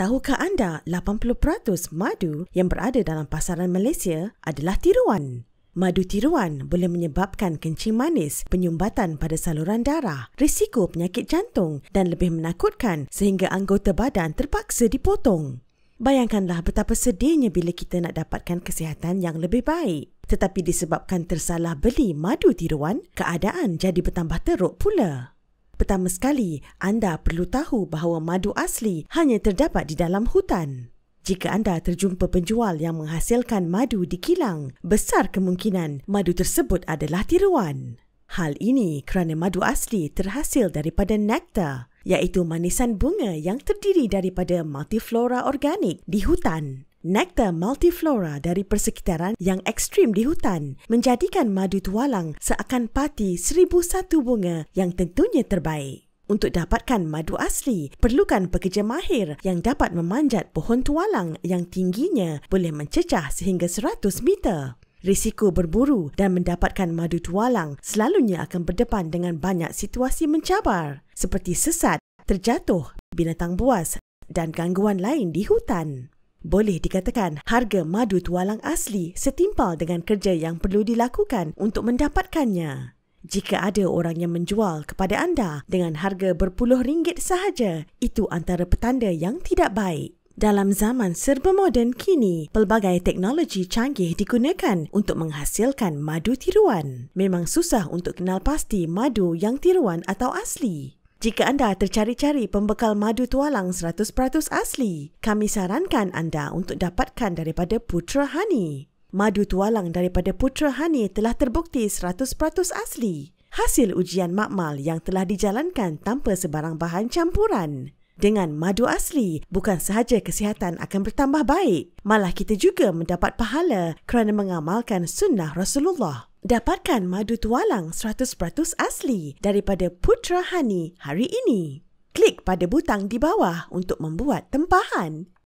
Tahukah anda 80% madu yang berada dalam pasaran Malaysia adalah tiruan? Madu tiruan boleh menyebabkan kencing manis, penyumbatan pada saluran darah, risiko penyakit jantung dan lebih menakutkan sehingga anggota badan terpaksa dipotong. Bayangkanlah betapa sedihnya bila kita nak dapatkan kesihatan yang lebih baik. Tetapi disebabkan tersalah beli madu tiruan, keadaan jadi bertambah teruk pula. Pertama sekali, anda perlu tahu bahawa madu asli hanya terdapat di dalam hutan. Jika anda terjumpa penjual yang menghasilkan madu di kilang, besar kemungkinan madu tersebut adalah tiruan. Hal ini kerana madu asli terhasil daripada nektar, iaitu manisan bunga yang terdiri daripada multiflora organik di hutan. Nektar multiflora dari persekitaran yang ekstrim di hutan menjadikan madu tualang seakan pati seribu satu bunga yang tentunya terbaik. Untuk dapatkan madu asli, perlukan pekerja mahir yang dapat memanjat pohon tualang yang tingginya boleh mencecah sehingga 100 meter. Risiko berburu dan mendapatkan madu tualang selalunya akan berdepan dengan banyak situasi mencabar seperti sesat, terjatuh, binatang buas dan gangguan lain di hutan. Boleh dikatakan harga madu tualang asli setimpal dengan kerja yang perlu dilakukan untuk mendapatkannya. Jika ada orang yang menjual kepada anda dengan harga berpuluh ringgit sahaja, itu antara petanda yang tidak baik. Dalam zaman serba moden kini, pelbagai teknologi canggih digunakan untuk menghasilkan madu tiruan. Memang susah untuk kenal pasti madu yang tiruan atau asli. Jika anda tercari-cari pembekal madu tualang 100% asli, kami sarankan anda untuk dapatkan daripada Putra Hani. Madu tualang daripada Putra Hani telah terbukti 100% asli. Hasil ujian makmal yang telah dijalankan tanpa sebarang bahan campuran. Dengan madu asli, bukan sahaja kesihatan akan bertambah baik, malah kita juga mendapat pahala kerana mengamalkan sunnah Rasulullah. Dapatkan madu tualang 100% asli daripada Putra Hani hari ini. Klik pada butang di bawah untuk membuat tempahan.